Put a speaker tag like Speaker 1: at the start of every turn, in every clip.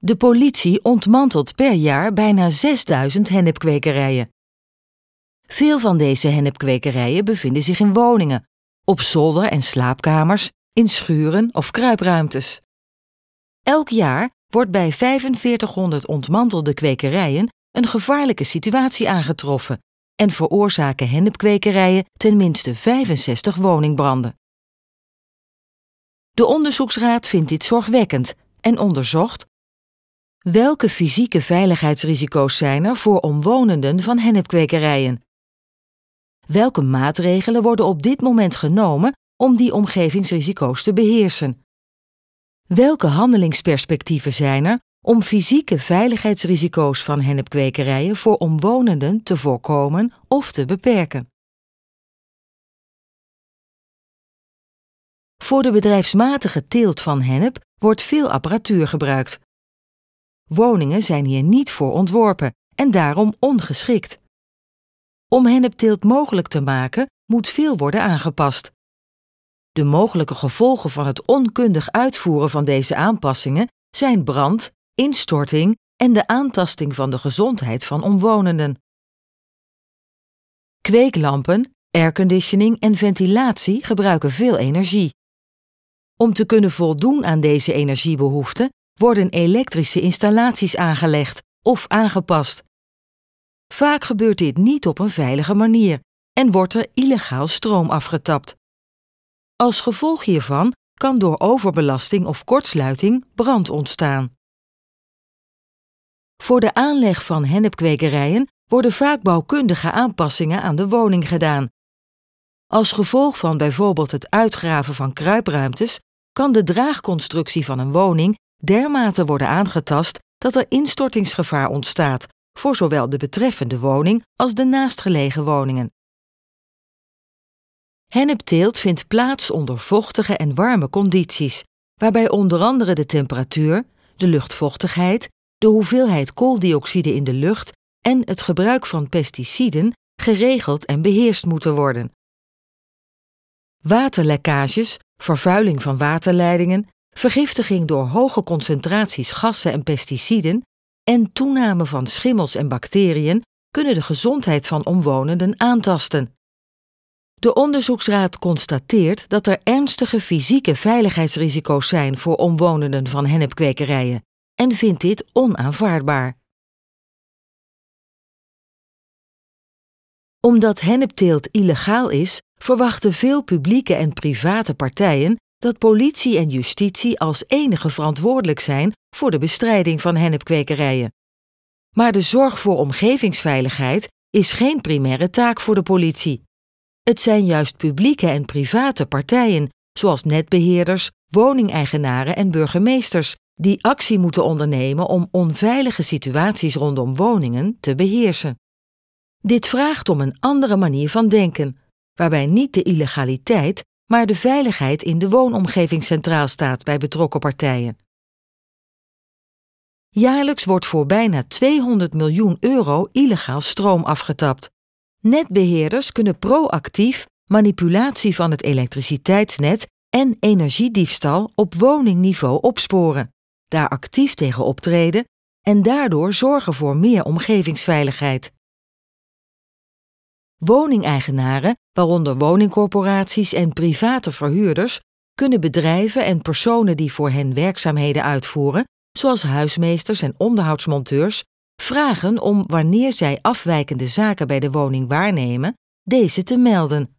Speaker 1: De politie ontmantelt per jaar bijna 6000 hennepkwekerijen. Veel van deze hennepkwekerijen bevinden zich in woningen, op zolder en slaapkamers, in schuren of kruipruimtes. Elk jaar wordt bij 4500 ontmantelde kwekerijen een gevaarlijke situatie aangetroffen en veroorzaken hennepkwekerijen ten minste 65 woningbranden. De onderzoeksraad vindt dit zorgwekkend en onderzocht welke fysieke veiligheidsrisico's zijn er voor omwonenden van hennepkwekerijen. Welke maatregelen worden op dit moment genomen om die omgevingsrisico's te beheersen? Welke handelingsperspectieven zijn er om fysieke veiligheidsrisico's van hennepkwekerijen voor omwonenden te voorkomen of te beperken. Voor de bedrijfsmatige teelt van hennep wordt veel apparatuur gebruikt. Woningen zijn hier niet voor ontworpen en daarom ongeschikt. Om hennepteelt mogelijk te maken, moet veel worden aangepast. De mogelijke gevolgen van het onkundig uitvoeren van deze aanpassingen zijn brand instorting en de aantasting van de gezondheid van omwonenden. Kweeklampen, airconditioning en ventilatie gebruiken veel energie. Om te kunnen voldoen aan deze energiebehoeften worden elektrische installaties aangelegd of aangepast. Vaak gebeurt dit niet op een veilige manier en wordt er illegaal stroom afgetapt. Als gevolg hiervan kan door overbelasting of kortsluiting brand ontstaan. Voor de aanleg van hennepkwekerijen worden vaak bouwkundige aanpassingen aan de woning gedaan. Als gevolg van bijvoorbeeld het uitgraven van kruipruimtes kan de draagconstructie van een woning dermate worden aangetast dat er instortingsgevaar ontstaat voor zowel de betreffende woning als de naastgelegen woningen. Hennepteelt vindt plaats onder vochtige en warme condities, waarbij onder andere de temperatuur, de luchtvochtigheid de hoeveelheid kooldioxide in de lucht en het gebruik van pesticiden geregeld en beheerst moeten worden. Waterlekkages, vervuiling van waterleidingen, vergiftiging door hoge concentraties gassen en pesticiden en toename van schimmels en bacteriën kunnen de gezondheid van omwonenden aantasten. De onderzoeksraad constateert dat er ernstige fysieke veiligheidsrisico's zijn voor omwonenden van hennepkwekerijen en vindt dit onaanvaardbaar. Omdat hennepteelt illegaal is, verwachten veel publieke en private partijen dat politie en justitie als enige verantwoordelijk zijn voor de bestrijding van hennepkwekerijen. Maar de zorg voor omgevingsveiligheid is geen primaire taak voor de politie. Het zijn juist publieke en private partijen, zoals netbeheerders, woningeigenaren en burgemeesters, die actie moeten ondernemen om onveilige situaties rondom woningen te beheersen. Dit vraagt om een andere manier van denken, waarbij niet de illegaliteit, maar de veiligheid in de woonomgeving centraal staat bij betrokken partijen. Jaarlijks wordt voor bijna 200 miljoen euro illegaal stroom afgetapt. Netbeheerders kunnen proactief manipulatie van het elektriciteitsnet en energiediefstal op woningniveau opsporen daar actief tegen optreden en daardoor zorgen voor meer omgevingsveiligheid. Woningeigenaren, waaronder woningcorporaties en private verhuurders, kunnen bedrijven en personen die voor hen werkzaamheden uitvoeren, zoals huismeesters en onderhoudsmonteurs, vragen om wanneer zij afwijkende zaken bij de woning waarnemen, deze te melden.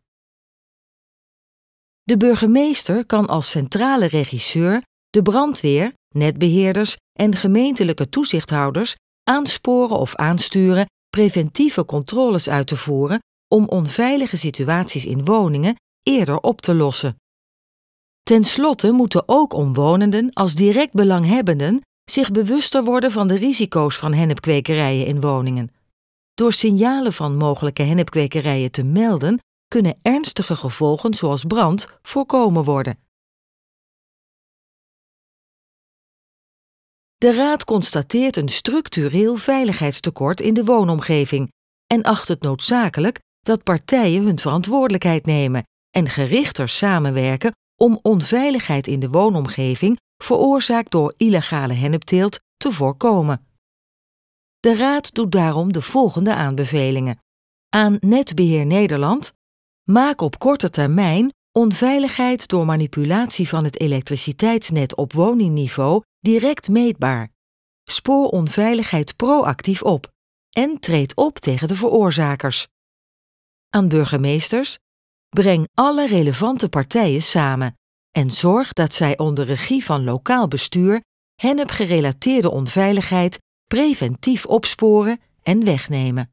Speaker 1: De burgemeester kan als centrale regisseur de brandweer, netbeheerders en gemeentelijke toezichthouders aansporen of aansturen preventieve controles uit te voeren om onveilige situaties in woningen eerder op te lossen. Ten slotte moeten ook omwonenden als direct belanghebbenden zich bewuster worden van de risico's van hennepkwekerijen in woningen. Door signalen van mogelijke hennepkwekerijen te melden, kunnen ernstige gevolgen zoals brand voorkomen worden. De Raad constateert een structureel veiligheidstekort in de woonomgeving en acht het noodzakelijk dat partijen hun verantwoordelijkheid nemen en gerichter samenwerken om onveiligheid in de woonomgeving veroorzaakt door illegale hennepteelt te voorkomen. De Raad doet daarom de volgende aanbevelingen. Aan Netbeheer Nederland: maak op korte termijn onveiligheid door manipulatie van het elektriciteitsnet op woningniveau direct meetbaar. Spoor onveiligheid proactief op en treed op tegen de veroorzakers. Aan burgemeesters: breng alle relevante partijen samen en zorg dat zij onder regie van lokaal bestuur op gerelateerde onveiligheid preventief opsporen en wegnemen.